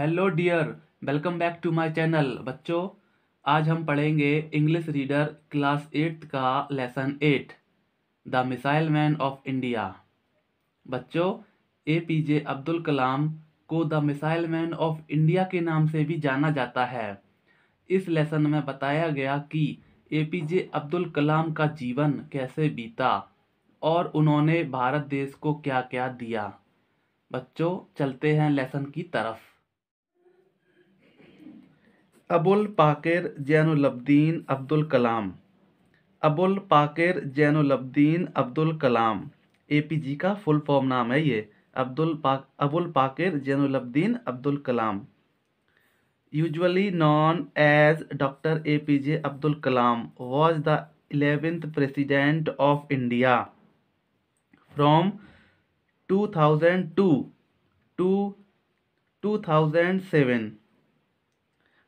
Hello dear welcome back to my channel बच्चों आज हम पढ़ेंगे इंग्लिश रीडर क्लास एट्थ का lesson at the missile man of India बच्चों A P J Abdul Kalam को the missile man of India के नाम से भी जाना जाता है इस लेसन में बताया गया कि ए पी जे अब्दुल कलाम का जीवन कैसे बीता और उन्होंने भारत देश को क्या क्या दिया बच्चों चलते हैं लेसन की तरफ Abul Pakir Jainulabdeen Abdul Kalam Abul Pakir Jainulabdeen Abdul Kalam A P J का फुल फॉर्म नाम है ये अब्दुल पा Abul Pakir Jainulabdeen Abdul Kalam J Abdul Kalam was the eleventh president of India 11th two thousand two to 2002 thousand 2007.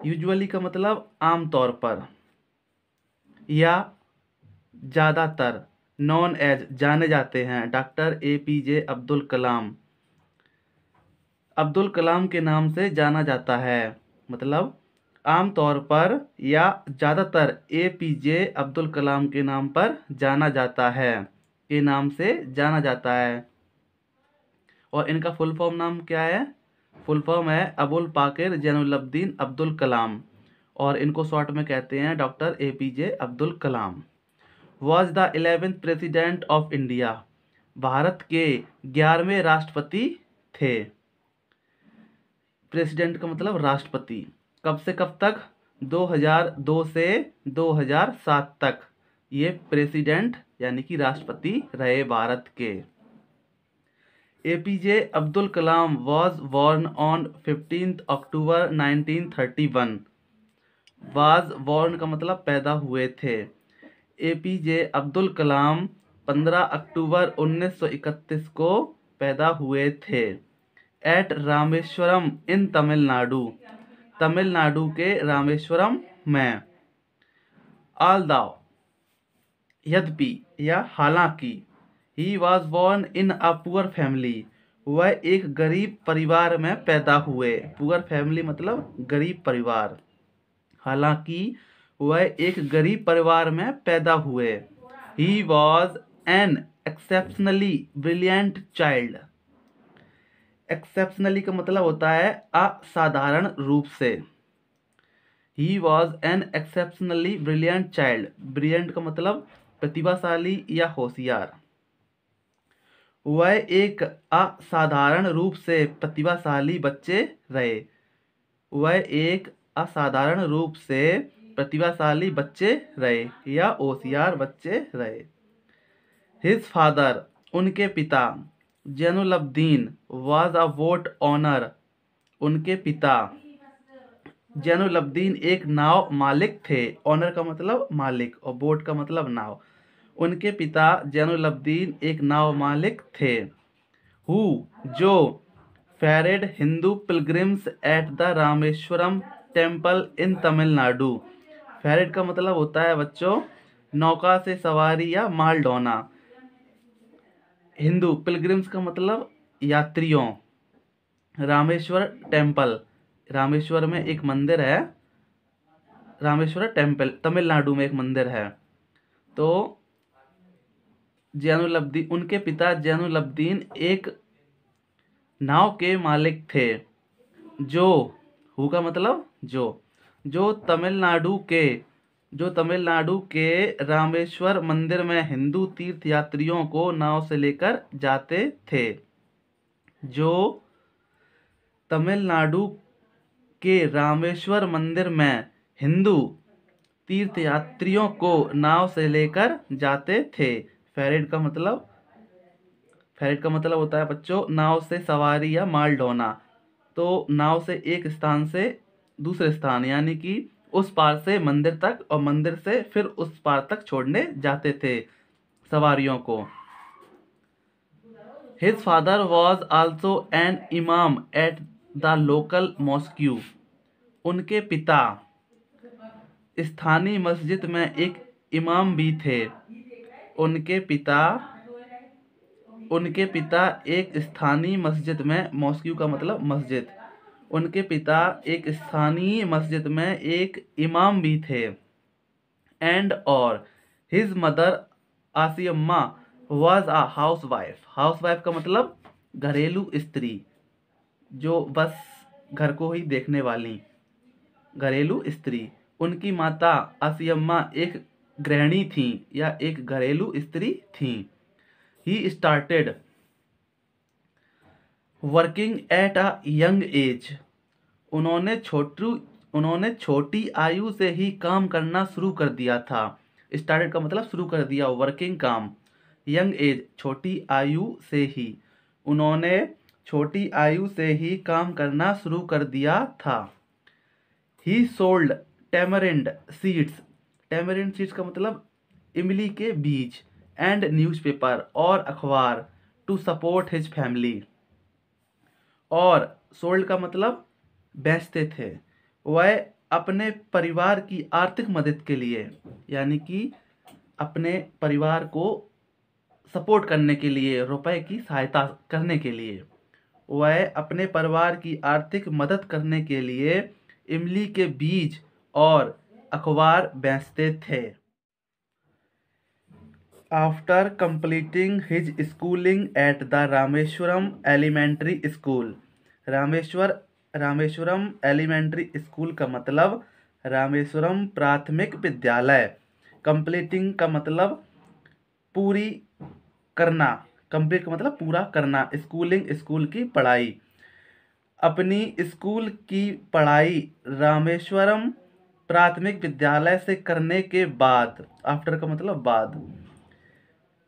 Usually का मतलब आमतौर पर या ज़्यादातर नॉन एज जाने जाते हैं doctor A P J Abdul Kalam Abdul Kalam के नाम से जाना जाता है मतलब आमतौर पर या ज़्यादातर ए पी जे अब्दुल कलाम के नाम पर जाना जाता है के नाम से जाना जाता है और इनका फुल फॉर्म नाम क्या है फुल फॉर्म है अबुल पाकिर जैनुलब्दीन अब्दुल कलाम और इनको शॉर्ट में कहते हैं doctor A P J Abdul Kalam was the eleventh president of India Bharat के ग्यारहवें राष्ट्रपति थे प्रेसिडेंट का मतलब राष्ट्रपति कब से कब तक 2002 से 2007 तक ये प्रेसिडेंट यानी कि राष्ट्रपति रहे भारत के A APJ Abdul Kalam was born on fifteen October nineteen thirty one was born का मतलब पैदा हुए थे ए पी जे अब्दुल कलाम पंद्रह अक्टूबर उन्नीस सौ इकतीस को पैदा हुए थे एट रामेश्वरम इन तमिलनाडु तमिलनाडु के रामेश्वरम में आल दाव यद्यपि या हालांकि he was born in a poor family वह एक गरीब परिवार में पैदा हुए पुअर फैमिली मतलब गरीब परिवार हालांकि वह एक गरीब परिवार में पैदा हुए he was an exceptionally brilliant child exceptionally का मतलब होता है असाधारण रूप से he was an exceptionally brilliant child brilliant का मतलब प्रतिभाशाली या होशियार वह एक असाधारण रूप से प्रतिभाशाली बच्चे रहे वह एक असाधारण रूप से प्रतिभाशाली बच्चे रहे या होशियार बच्चे रहे हिज फादर उनके पिता Jainulabdeen was a boat owner उनके पिता जैनुलब्दीन एक नाव मालिक थे ऑनर का मतलब मालिक और बोट का मतलब नाव उनके पिता जैनुलब्दीन एक नाव मालिक थे हु जो ferried Hindu pilgrims at the Rameswaram temple in Tamil Nadu ferried का मतलब होता है बच्चों नौका से सवारी या माल ढोना हिंदू पिलग्रिम्स का मतलब यात्रियों रामेश्वर टेम्पल रामेश्वर में एक मंदिर है रामेश्वर टेम्पल तमिलनाडु में एक मंदिर है तो जैनुलब्दीन उनके पिता जैनुलब्दीन एक नाव के मालिक थे जो हु का मतलब जो जो तमिलनाडु के जो तमिलनाडु के रामेश्वर मंदिर में हिंदू तीर्थ यात्रियों को नाव से लेकर जाते थे जो तमिलनाडु के रामेश्वर मंदिर में हिंदू तीर्थ यात्रियों को नाव से लेकर जाते थे फेरेड का मतलब फेरेड का मतलब होता है बच्चों नाव से सवारी या माल ढोना तो नाव से एक स्थान से दूसरे स्थान यानी कि उस पार से मंदिर तक और मंदिर से फिर उस पार तक छोड़ने जाते थे सवारियों को his father was also an imam at the local mosque उनके पिता स्थानीय मस्जिद में एक इमाम भी थे उनके पिता उनके पिता एक स्थानीय मस्जिद में मॉस्क्यू का मतलब मस्जिद उनके पिता एक स्थानीय मस्जिद में एक इमाम भी थे एंड और his mother Ashiamma was a housewife housewife का मतलब घरेलू स्त्री जो बस घर को ही देखने वाली घरेलू स्त्री उनकी माता आसियम्मा एक गृहिणी थी या एक घरेलू स्त्री थी he started working at a young age उन्होंने छोटू उन्होंने छोटी आयु से ही काम करना शुरू कर दिया था स्टार्टेड का मतलब शुरू कर दिया वर्किंग काम यंग एज छोटी आयु से ही उन्होंने छोटी आयु से ही काम करना शुरू कर दिया था he sold tamarind seeds tamarind seeds का मतलब इमली के बीज एंड न्यूज़पेपर और अखबार टू सपोर्ट हिज फैमिली और सोल्ड का मतलब बेचते थे वह अपने परिवार की आर्थिक मदद के लिए यानी कि अपने परिवार को सपोर्ट करने के लिए रुपए की सहायता करने के लिए वह अपने परिवार की आर्थिक मदद करने के लिए इमली के बीज और अखबार बेचते थे after completing his schooling at the Rameswaram elementary school Rameshwar Rameswaram elementary school का मतलब रामेश्वरम प्राथमिक विद्यालय कंप्लीटिंग का मतलब पूरी करना कंप्लीट का मतलब पूरा करना स्कूलिंग स्कूल की पढ़ाई अपनी स्कूल की पढ़ाई रामेश्वरम प्राथमिक विद्यालय से करने के बाद आफ्टर का मतलब बाद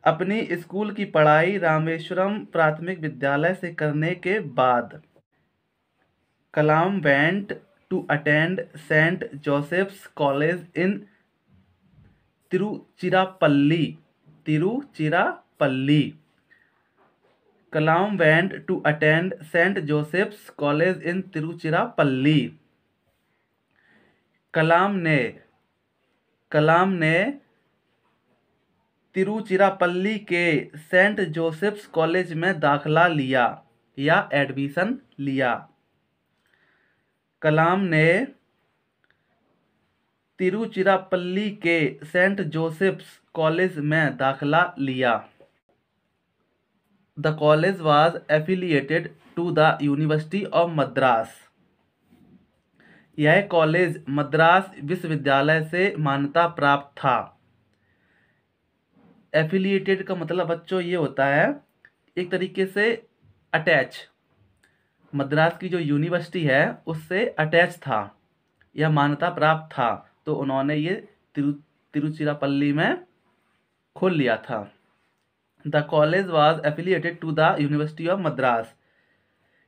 अपनी स्कूल की पढ़ाई रामेश्वरम प्राथमिक विद्यालय से करने के बाद Kalam went to attend Saint Joseph's college in Tiruchirappalli Tiruchirappalli Kalam went to attend Saint Joseph's college in Tiruchirappalli Kalam ने कलाम ने तिरुचिरापल्ली के सेंट जोसेफ्स कॉलेज में दाखला लिया या एडमिशन लिया कलाम ने तिरुचिरापल्ली के सेंट जोसेफ्स कॉलेज में दाखला लिया the college was affiliated to the university of Madras यह कॉलेज मद्रास विश्वविद्यालय से मान्यता प्राप्त था एफिलिएटेड का मतलब बच्चों ये होता है एक तरीके से अटैच मद्रास की जो यूनिवर्सिटी है उससे अटैच था यह मान्यता प्राप्त था तो उन्होंने ये तिरु तिरुचिरापल्ली में खोल लिया था the college was affiliated to the university of Madras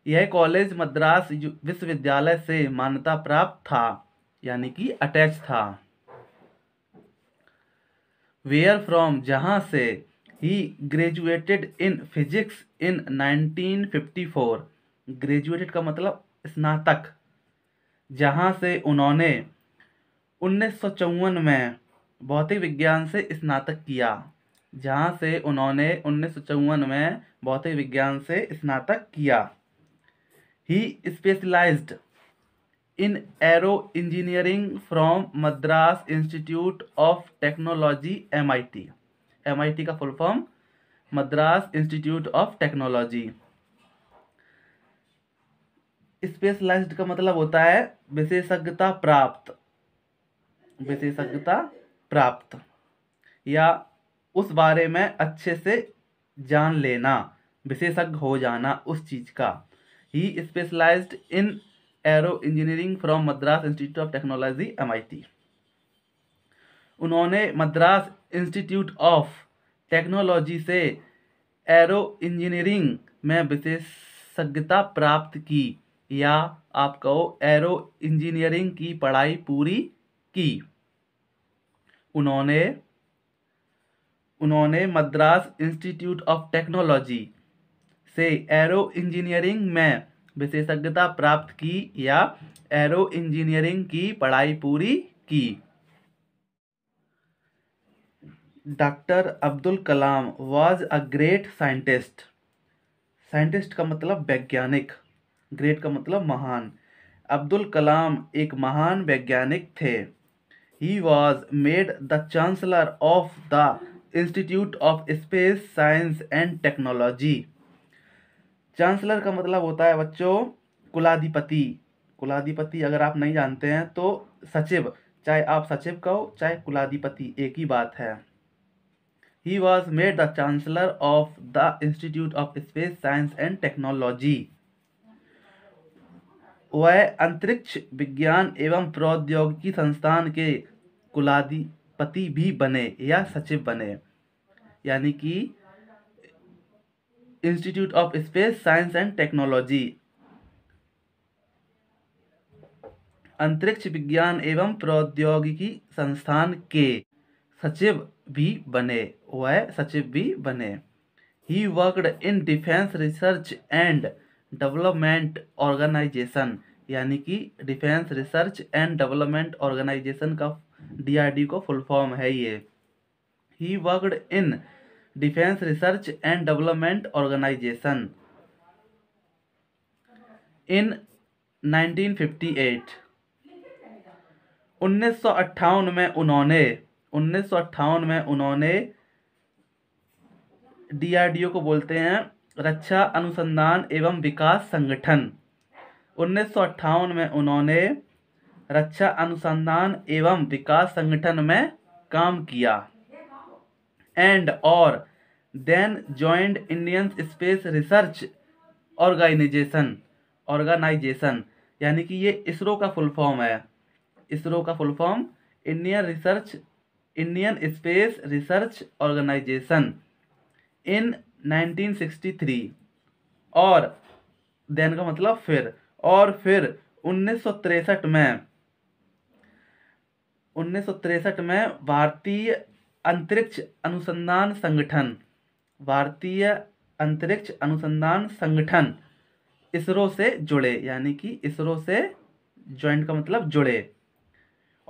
यह कॉलेज मद्रास विश्वविद्यालय से मान्यता प्राप्त था यानी कि अटैच था वेयर फ्रॉम जहाँ से he graduated in physics in 1954 graduated का मतलब स्नातक जहाँ से उन्होंने उन्नीस में भौतिक विज्ञान से स्नातक किया जहाँ से उन्होंने उन्नीस में भौतिक विज्ञान से स्नातक किया he specialised in aero engineering from Madras institute of technology M I T M I T का full form Madras institute of technology specialised का मतलब होता है विशेषज्ञता प्राप्त विशेषज्ञता प्राप्त या उस बारे में अच्छे से जान लेना विशेषज्ञ हो जाना उस चीज़ का he specialised in aero engineering from Madras institute of technology M उन्होंने मद्रास इंस्टीट्यूट ऑफ टेक्नोलॉजी से एरो इंजीनियरिंग में विशेषज्ञता प्राप्त की या आप कहो एरो इंजीनियरिंग की पढ़ाई पूरी की उन्होंने उन्होंने मद्रास इंस्टीट्यूट ऑफ टेक्नोलॉजी से एरो इंजीनियरिंग में विशेषज्ञता प्राप्त की या एरो इंजीनियरिंग की पढ़ाई पूरी की doctor Abdul Kalam was a great scientist scientist का मतलब वैज्ञानिक ग्रेट का मतलब महान अब्दुल कलाम एक महान वैज्ञानिक थे he was made the chancellor of the institute of space science and technology chancellor का मतलब होता है बच्चों कुलाधिपति कुलाधिपति अगर आप नहीं जानते हैं तो सचिव चाहे आप सचिव कहो चाहे कुलाधिपति एक ही बात है he was made the chancellor of the institute of space science and technology वह अंतरिक्ष विज्ञान एवं प्रौद्योगिकी संस्थान के कुलाधिपति भी बने या सचिव बने यानी कि institute of space science and technology अंतरिक्ष विज्ञान एवं प्रौद्योगिकी संस्थान के सचिव भी बने वह सचिव भी बने he worked in defence research and development organisation यानी कि defence research and development organisation का डीआरडी को फुल फॉर्म है ये he worked in defence research and development organisation in 1958 1958 में उन्होंने उन्नीस में उन्होंने डीआरडीओ को बोलते हैं रक्षा अनुसंधान एवं विकास संगठन 1958 में उन्होंने रक्षा अनुसंधान एवं विकास संगठन में काम किया एंड और then joined Indian space research organisation organisation यानी कि ये इसरो का फुल फॉर्म है इसरो का full form Indian research Indian space research organisation in 1963 और देन का मतलब फिर और फिर उन्नीस में उन्नीस में भारतीय अंतरिक्ष अनुसंधान संगठन भारतीय अंतरिक्ष अनुसंधान संगठन इसरो से जुड़े यानी कि इसरो से ज्वाइंट का मतलब जुड़े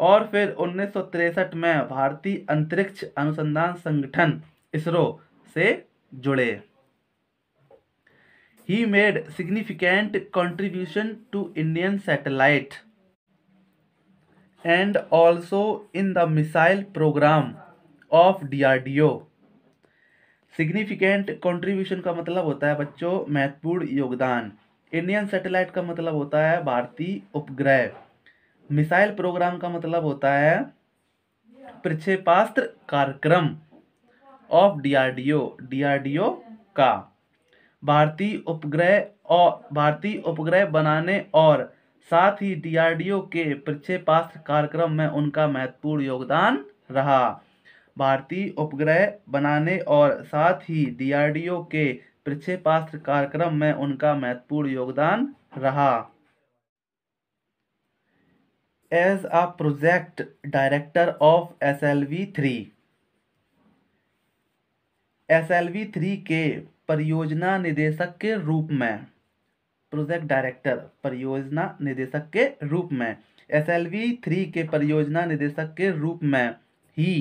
और फिर उन्नीस में भारतीय अंतरिक्ष अनुसंधान संगठन इसरो से जुड़े he made significant contribution to Indian satellite and also in the missile programme of DRDO significant contribution का मतलब होता है बच्चों महत्वपूर्ण योगदान इंडियन सैटेलाइट का मतलब होता है भारतीय उपग्रह मिसाइल प्रोग्राम का मतलब होता है प्रक्षेपास्त्र कार्यक्रम ऑफ डीआरडीओ डीआरडीओ का भारतीय उपग्रह और भारतीय उपग्रह बनाने और साथ ही डीआरडीओ के प्रक्षेपास्त्र कार्यक्रम में उनका महत्वपूर्ण योगदान रहा भारतीय उपग्रह बनाने और साथ ही डीआरडीओ के प्रक्षेपास्त्र कार्यक्रम में उनका महत्वपूर्ण योगदान रहा as a project director of S L V three S L V three के परियोजना निदेशक के रूप में प्रोजेक्ट डायरेक्टर परियोजना निदेशक के रूप में एस एल वी थ्री के परियोजना निदेशक के रूप में ही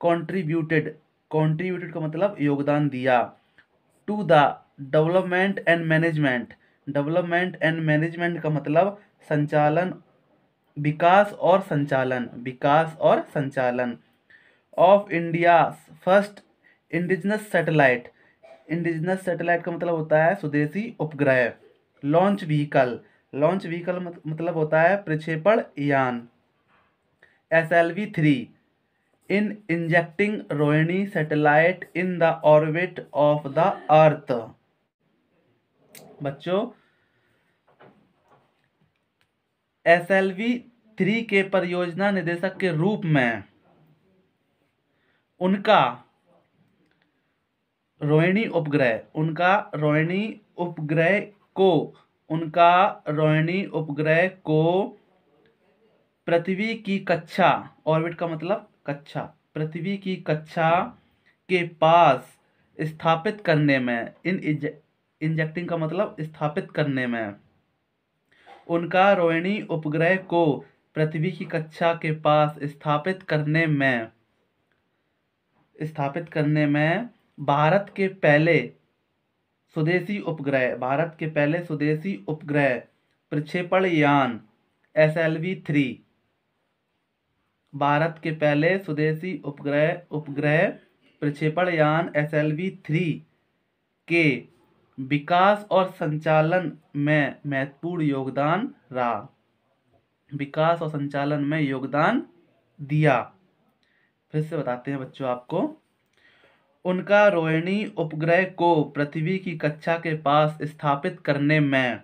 कॉन्ट्रीब्यूटेड कॉन्ट्रीब्यूटेड का मतलब योगदान दिया to the development and management development and management का मतलब संचालन विकास और संचालन विकास और संचालन of India first indigenous satellite indigenous satellite का मतलब होता है स्वदेशी उपग्रह लॉन्च व्हीकल लॉन्च व्हीकल मतलब होता है प्रक्षेपण यान S L V three in injecting Rohini satellite in the orbit of the earth बच्चों एस एल वी थ्री के परियोजना निदेशक के रूप में उनका रोहिणी उपग्रह उनका रोहिणी उपग्रह को उनका रोहिणी उपग्रह को पृथ्वी की कक्षा ऑर्बिट का मतलब कक्षा पृथ्वी की कक्षा के पास स्थापित करने में इन इंजेक्टिंग का मतलब स्थापित करने में उनका रोहिणी उपग्रह को पृथ्वी की कक्षा के पास स्थापित करने में स्थापित करने में भारत के पहले स्वदेशी उपग्रह भारत के पहले स्वदेशी उपग्रह प्रक्षेपण यान एस एल वी थ्री भारत के पहले स्वदेशी उपग्रह उपग्रह प्रक्षेपण यान एस एल वी थ्री के विकास और संचालन में महत्वपूर्ण योगदान रहा विकास और संचालन में योगदान दिया फिर से बताते हैं बच्चों आपको उनका रोहिणी उपग्रह को पृथ्वी की कक्षा के पास स्थापित करने में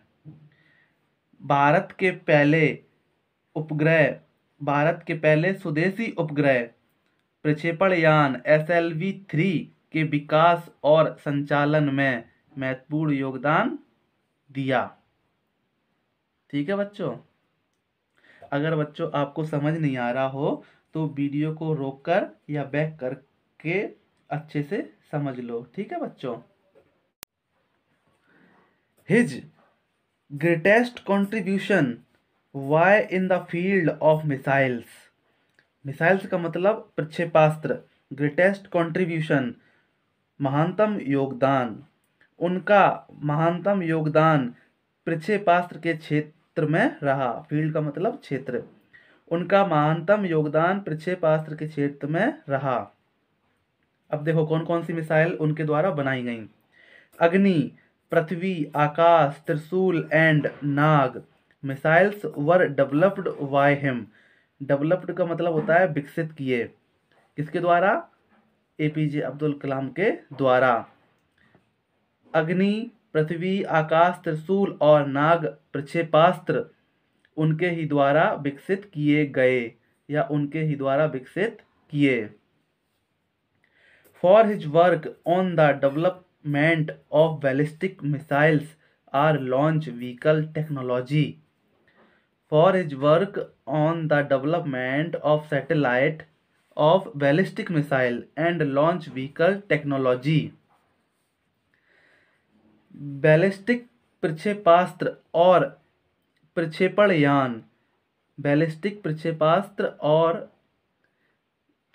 भारत के पहले उपग्रह भारत के पहले स्वदेशी उपग्रह प्रक्षेपण यान एस एल वी थ्री के विकास और संचालन में महत्वपूर्ण योगदान दिया ठीक है बच्चों अगर बच्चों आपको समझ नहीं आ रहा हो तो वीडियो को रोककर या बैक करके अच्छे से समझ लो ठीक है बच्चों his greatest contribution was in the field of missiles missiles का मतलब प्रक्षेपास्त्र ग्रेटेस्ट कंट्रीब्यूशन महानतम योगदान उनका महानतम योगदान प्रक्षेपास्त्र के क्षेत्र में रहा फील्ड का मतलब क्षेत्र उनका महानतम योगदान प्रक्षेपास्त्र के क्षेत्र में रहा अब देखो कौन कौन सी मिसाइल उनके द्वारा बनाई गई अग्नि Prithvi Akash Trishul and Nag missiles were developed by him developed का मतलब होता है विकसित किए किसके द्वारा ए पी जे अब्दुल कलाम के द्वारा अग्नि पृथ्वी आकाश त्रिशूल और नाग प्रक्षेपास्त्र उनके ही द्वारा विकसित किए गए या उनके ही द्वारा विकसित किए for his work on the development of ballistic missiles or launch vehicle technology for his work on the development of satellite of ballistic missile and launch vehicle technology ballistic प्रक्षेपास्त्र और प्रक्षेपण यान बैलिस्टिक प्रक्षेपास्त्र और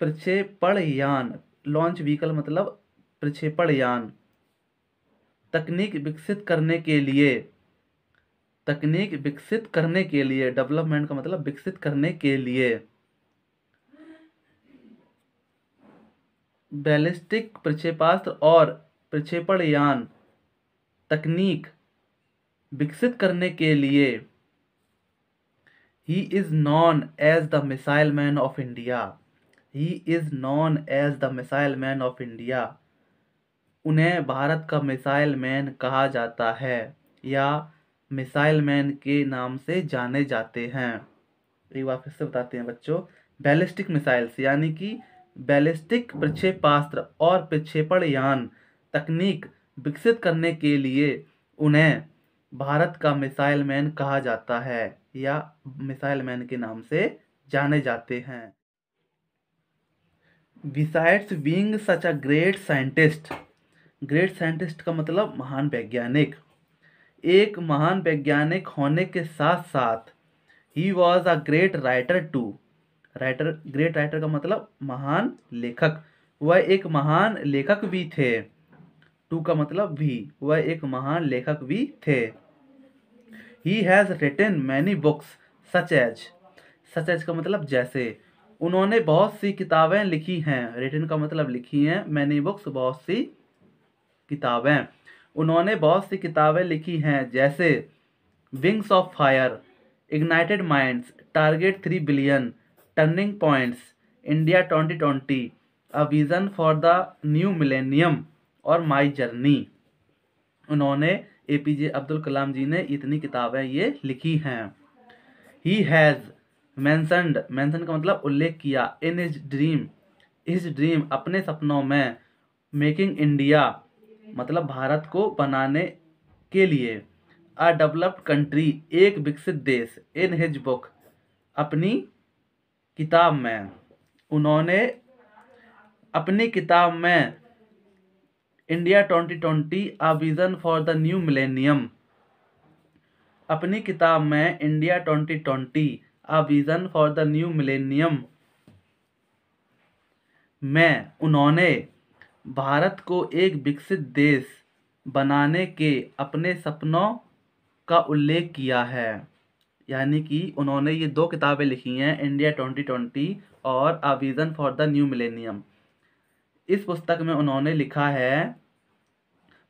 प्रक्षेपण यान लॉन्च व्हीकल मतलब प्रक्षेपण यान तकनीक विकसित करने के लिए तकनीक विकसित करने के लिए डेवलपमेंट का मतलब विकसित करने के लिए बैलिस्टिक प्रक्षेपास्त्र और प्रक्षेपण यान तकनीक विकसित करने के लिए he is known as the missile man of India he is known as the missile man of India उन्हें भारत का मिसाइल मैन कहा जाता है या मिसाइल मैन के नाम से जाने जाते हैं एक बार फिर से बताते हैं बच्चों बैलिस्टिक मिसाइल्स यानी कि बैलिस्टिक प्रक्षेपास्त्र और प्रक्षेपण यान तकनीक विकसित करने के लिए उन्हें भारत का मिसाइल मैन कहा जाता है या मिसाइल मैन के नाम से जाने जाते हैं besides being such a great scientist great scientist का मतलब महान वैज्ञानिक एक महान वैज्ञानिक होने के साथ साथ he was a great writer too writer great writer का मतलब महान लेखक वह एक महान लेखक भी थे टू का मतलब भी वह एक महान लेखक भी थे he has written many books such as such as का मतलब जैसे उन्होंने बहुत सी किताबें लिखी हैं रिटन का मतलब लिखी हैं मैनी बुक्स बहुत सी किताबें उन्होंने बहुत सी किताबें लिखी हैं जैसे wings of fire ignited minds target three billion turning points India twenty twenty a vision for the new millennium और माई जर्नी उन्होंने ए पी जे अब्दुल कलाम जी ने इतनी किताबें ये लिखी हैं ही हैज़ मैंसनड मैंसन का मतलब उल्लेख किया in his dream his dream अपने सपनों में मेकिंग इंडिया मतलब भारत को बनाने के लिए अ डेवलप्ड कंट्री एक विकसित देश इन हिज बुक अपनी किताब में उन्होंने अपनी किताब में India twenty twenty a vision for the new millennium अपनी किताब में India twenty twenty a vision for the new millennium में उन्होंने भारत को एक विकसित देश बनाने के अपने सपनों का उल्लेख किया है यानी कि उन्होंने ये दो किताबें लिखी हैं इंडिया ट्वेंटी ट्वेंटी और a vision for the new millennium इस पुस्तक में उन्होंने लिखा है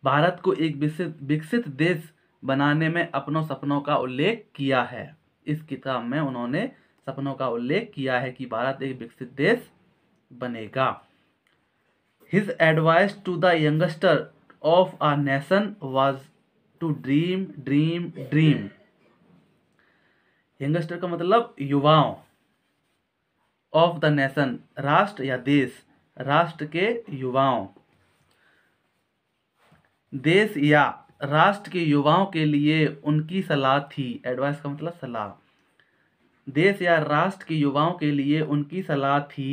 भारत को एक विकसित विकसित देश बनाने में अपनों सपनों का उल्लेख किया है इस किताब में उन्होंने सपनों का उल्लेख किया है कि भारत एक विकसित देश बनेगा his advice to the youngster of a nation was to dream dream dream youngster का मतलब युवाओं ऑफ द नेशन राष्ट्र या देश राष्ट्र के युवाओं देश या राष्ट्र के युवाओं के लिए उनकी सलाह थी एडवाइस का मतलब सलाह देश या राष्ट्र के युवाओं के लिए उनकी सलाह थी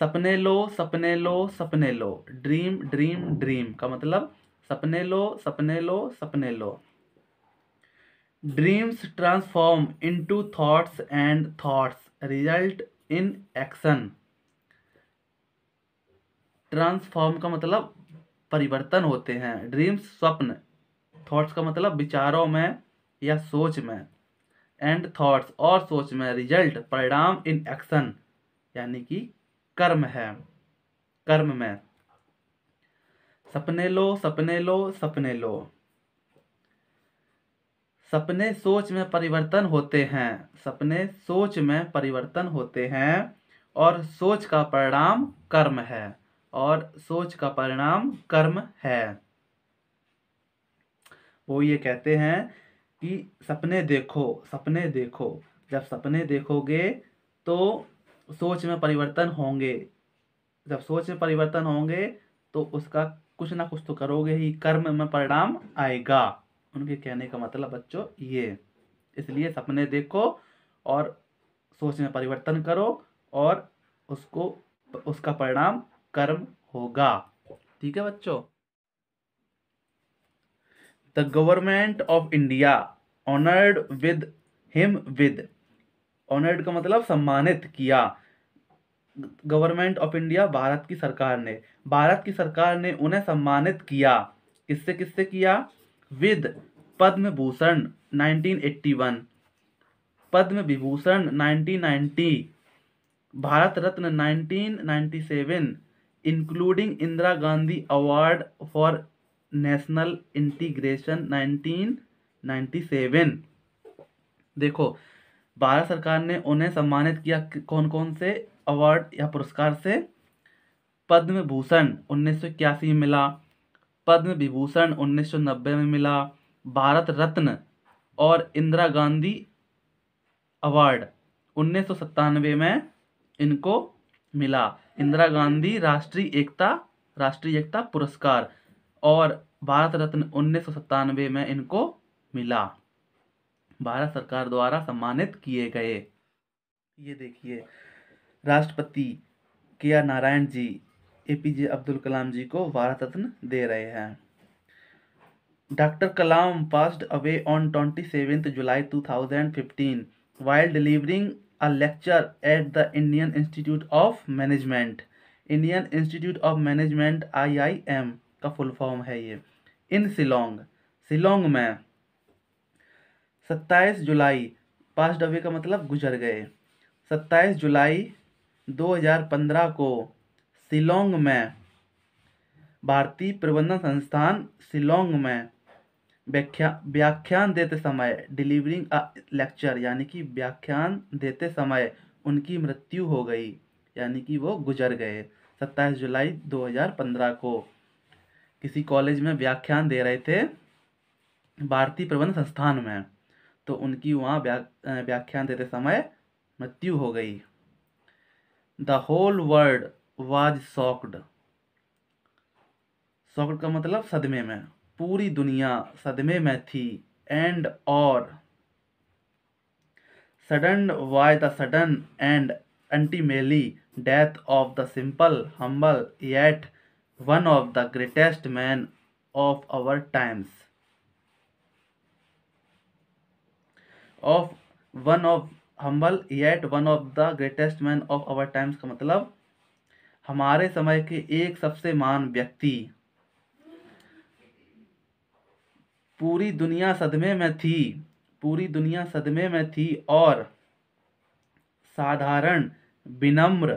सपने लो सपने लो सपने लो ड्रीम ड्रीम ड्रीम का मतलब सपने लो सपने लो सपने लो dreams transform to thoughts and thoughts result in action transform का मतलब परिवर्तन होते हैं ड्रीम्स स्वप्न थॉट्स का मतलब विचारों में या सोच में एंड थॉट्स और सोच में रिजल्ट परिणाम इन एक्शन यानी कि कर्म है कर्म में सपने लो सपने लो सपने लो सपने सोच में परिवर्तन होते हैं सपने सोच में परिवर्तन होते हैं और सोच का परिणाम कर्म है और सोच का परिणाम कर्म है वो ये कहते हैं कि सपने देखो सपने देखो जब सपने देखोगे तो सोच में परिवर्तन होंगे जब सोच में परिवर्तन होंगे तो उसका कुछ ना कुछ तो करोगे ही कर्म में परिणाम आएगा उनके कहने का मतलब बच्चों ये इसलिए सपने देखो और सोच में परिवर्तन करो और उसको उसका परिणाम कर्म होगा ठीक है बच्चों the government of India honoured with him with honoured का मतलब सम्मानित किया गवर्नमेंट ऑफ इंडिया भारत की सरकार ने भारत की सरकार ने उन्हें सम्मानित किया किससे किससे किया with Padma Bhushan 1981 Padma Vibhushan 1990 Bharat Ratna 1997 including Indira Gandhi award for national integration 1997 देखो भारत सरकार ने उन्हें सम्मानित किया कौन कौन से अवार्ड या पुरस्कार से पद्म भूषण उन्नीस में मिला पद्म विभूषण 1990 में मिला भारत रत्न और इंदिरा गांधी अवार्ड उन्नीस में इनको मिला इंदिरा गांधी राष्ट्रीय एकता राष्ट्रीय एकता पुरस्कार और भारत रत्न उन्नीस में इनको मिला भारत सरकार द्वारा सम्मानित किए गए ये देखिए राष्ट्रपति K R Narayan ji A P J Abdul Kalam ji को भारत रत्न दे रहे हैं doctor Kalam passed away on twenty seventh July two thousand fifteen while delivering a lecture at the Indian Institute of Management Indian Institute of Management I I M का full form है ये इन सिलोंग सिलोंग में सत्ताईस जुलाई passed away का मतलब गुजर गए सत्ताईस जुलाई 2015 को शिलोंग में भारतीय प्रबंधन संस्थान शिलोंग में व्याख्या व्याख्यान देते समय डिलीवरिंग अ लेक्चर यानी कि व्याख्यान देते समय उनकी मृत्यु हो गई यानी कि वो गुजर गए सत्ताईस जुलाई 2015 को किसी कॉलेज में व्याख्यान दे रहे थे भारतीय प्रबंध संस्थान में तो उनकी वहाँ व्याख्यान देते समय मृत्यु हो गई the whole world was shocked shocked का मतलब सदमे में पूरी दुनिया सदमे में थी एंड और sudden by the sudden and untimely death of the simple humble yet one of the greatest man of our times of one of humble yet one of the greatest man of our times का मतलब हमारे समय के एक सबसे महान व्यक्ति पूरी दुनिया सदमे में थी पूरी दुनिया सदमे में थी और साधारण विनम्र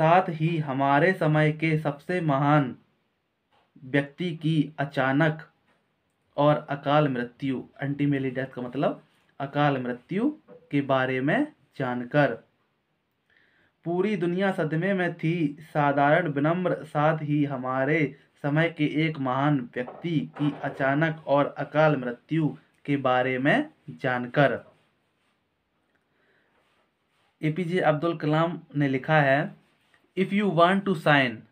साथ ही हमारे समय के सबसे महान व्यक्ति की अचानक और अकाल मृत्यु एंटीमेली डेथ का मतलब अकाल मृत्यु के बारे में जानकर पूरी दुनिया सदमे में थी साधारण विनम्र साथ ही हमारे समय के एक महान व्यक्ति की अचानक और अकाल मृत्यु के बारे में जानकर एपीजे अब्दुल कलाम ने लिखा है if you want to shine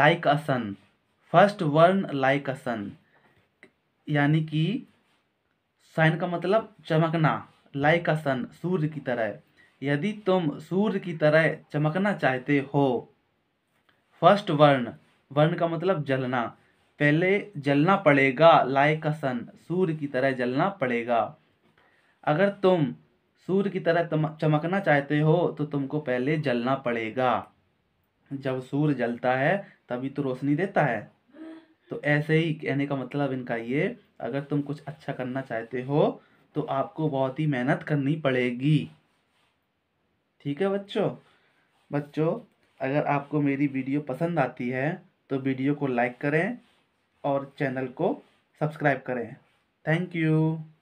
like a sun first burn like a sun यानी कि साइन का मतलब चमकना लाइक का सन सूर्य की तरह यदि तुम सूर्य की तरह चमकना चाहते हो फर्स्ट वर्ण वर्ण का मतलब जलना पहले जलना पड़ेगा लाइक का सन सूर्य की तरह जलना पड़ेगा अगर तुम सूर्य की तरह चमकना चाहते हो तो तुमको पहले जलना पड़ेगा जब सूर्य जलता है तभी तो रोशनी देता है तो ऐसे ही कहने का मतलब इनका ये अगर तुम कुछ अच्छा करना चाहते हो तो आपको बहुत ही मेहनत करनी पड़ेगी ठीक है बच्चों बच्चों अगर आपको मेरी वीडियो पसंद आती है तो वीडियो को लाइक करें और चैनल को सब्सक्राइब करें थैंक यू